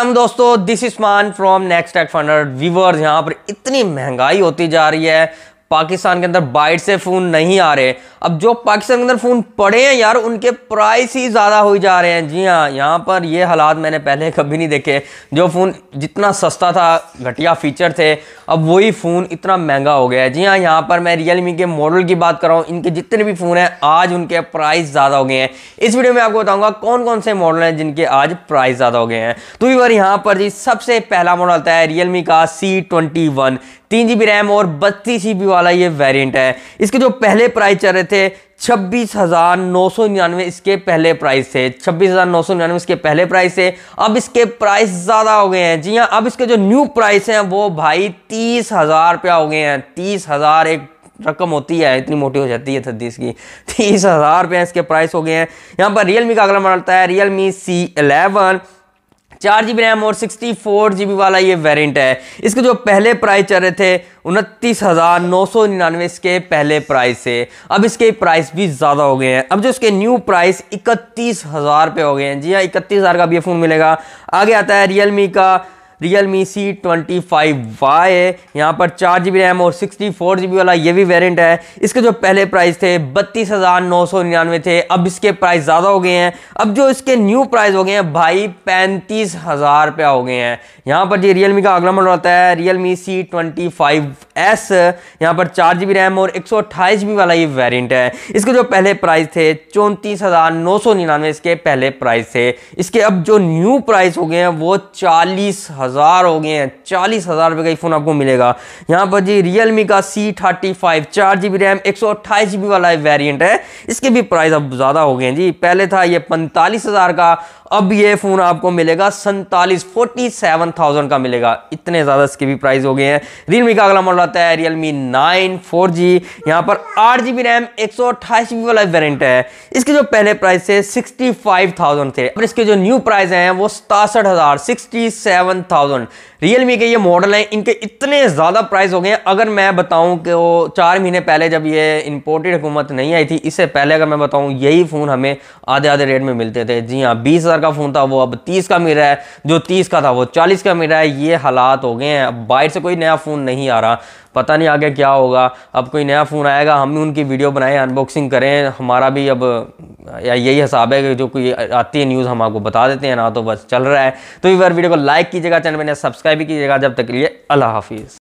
हम दोस्तों this is मान from next act funder viewers यहाँ पर इतनी महंगाई होती जा रही है पाकिस्तान के अंदर बाइट से फ़ोन नहीं आ रहे अब जो पाकिस्तान के अंदर फ़ोन पड़े हैं यार उनके प्राइस ही ज़्यादा हो जा रहे हैं जी हाँ यहाँ पर ये हालात मैंने पहले कभी नहीं देखे जो फ़ोन जितना सस्ता था घटिया फ़ीचर थे अब वही फ़ोन इतना महंगा हो गया है जी हाँ यहाँ पर मैं रियल के मॉडल की बात कर रहा हूँ इनके जितने भी फ़ोन हैं आज उनके प्राइस ज़्यादा हो गए हैं इस वीडियो में आपको बताऊँगा कौन कौन से मॉडल हैं जिनके आज प्राइस ज़्यादा हो गए हैं तो बार यहाँ पर जी सबसे पहला मॉडल आता है रियल का सी ट्वेंटी वन तीन जी बी रैम और बत्तीस जी बी वाला ये वेरिएंट है इसके जो पहले प्राइस चल रहे थे छब्बीस हज़ार नौ सौ निन्यानवे इसके पहले प्राइस थे छब्बीस हज़ार नौ सौ निन्यानवे इसके पहले प्राइस थे अब इसके प्राइस ज़्यादा हो गए हैं जी हाँ अब इसके जो न्यू प्राइस हैं वो भाई तीस हज़ार रुपया हो गए हैं तीस हज़ार एक रकम होती है इतनी मोटी हो जाती है छत्तीस की तीस हज़ार रुपया इसके प्राइस हो गए हैं यहाँ पर रियल का अगला मॉडल आता है रियल मी सी इलेवन चार बी रैम और सिक्सटी फोर जीबी वाला ये वेरियंट है इसके जो पहले प्राइस चल रहे थे उनतीस हज़ार नौ सौ निन्यानवे इसके पहले प्राइस से अब इसके प्राइस भी ज़्यादा हो गए हैं अब जो इसके न्यू प्राइस इकतीस हज़ार पे हो गए हैं जी हाँ इकतीस हज़ार का भी ये फ़ोन मिलेगा आगे आता है मी का Realme C twenty five Y है यहाँ पर चार जी बी रैम और सिक्सटी फोर जी बी वाला ये भी वेरियंट है इसके जो पहले प्राइस थे बत्तीस हज़ार नौ सौ निन्यानवे थे अब इसके प्राइस ज़्यादा हो गए हैं अब जो इसके न्यू प्राइस हो गए हैं भाई पैंतीस हज़ार रुपया हो गए हैं यहाँ पर जी रियल मी का अगला मॉडल आता है Realme C twenty five S यहाँ पर चार जी बी रैम और एक सौ अट्ठाईस जी बी वाला ये वेरियंट है इसके जो पहले प्राइस थे चौंतीस हज़ार नौ सौ निन्यानवे इसके पहले प्राइस थे इसके अब जो न्यू प्राइस हो गए हैं वो चालीस हज़ार हज़ार हो गए हैं चालीस हज़ार रुपये का फ़ोन आपको मिलेगा यहाँ पर जी रियल मी का सी थर्टी फाइव चार जी बी रैम एक सौ अट्ठाईस जी बी वाला वेरियंट है इसके भी प्राइस अब ज़्यादा हो गए हैं जी पहले था ये पैंतालीस हज़ार का अब ये फ़ोन आपको मिलेगा सैंतालीस फोर्टी सेवन थाउजेंड का मिलेगा इतने ज़्यादा इसके भी प्राइस हो गए हैं रियलमी का अगला मॉडल आता है रियलमी नाइन फोर जी यहाँ पर आठ जी बी रैम एक सौ अट्ठाईस जी बी वाला वेरियंट है इसके जो पहले प्राइस थे सिक्सटी फाइव थाउजेंड थे अब इसके जो न्यू प्राइस हैं वो सतासठ हज़ार sixty seven thousand thousand real के ये मॉडल हैं इनके इतने ज़्यादा प्राइस हो गए हैं अगर मैं बताऊँ कि वो चार महीने पहले जब ये इंपोर्टेड हुकूमत नहीं आई थी इससे पहले अगर मैं बताऊँ यही फ़ोन हमें आधे आधे रेट में मिलते थे जी हाँ बीस हज़ार का फ़ोन था वो अब तीस का मिल रहा है जो तीस का था वो चालीस का मिल रहा है ये हालात हो गए हैं अब बाहर से कोई नया फ़ोन नहीं आ रहा पता नहीं आगे क्या होगा अब कोई नया फ़ोन आएगा हम भी उनकी वीडियो बनाएँ अनबॉक्सिंग करें हमारा भी अब या यही हिसाब है कि जो कोई आती है न्यूज़ हम आपको बता देते हैं ना तो बस चल रहा है तो इस बार वीडियो को लाइक कीजिएगा चैनल में सब्सक्राइब भी कीजिएगा जब तक के लिए अल्लाह हाफिज़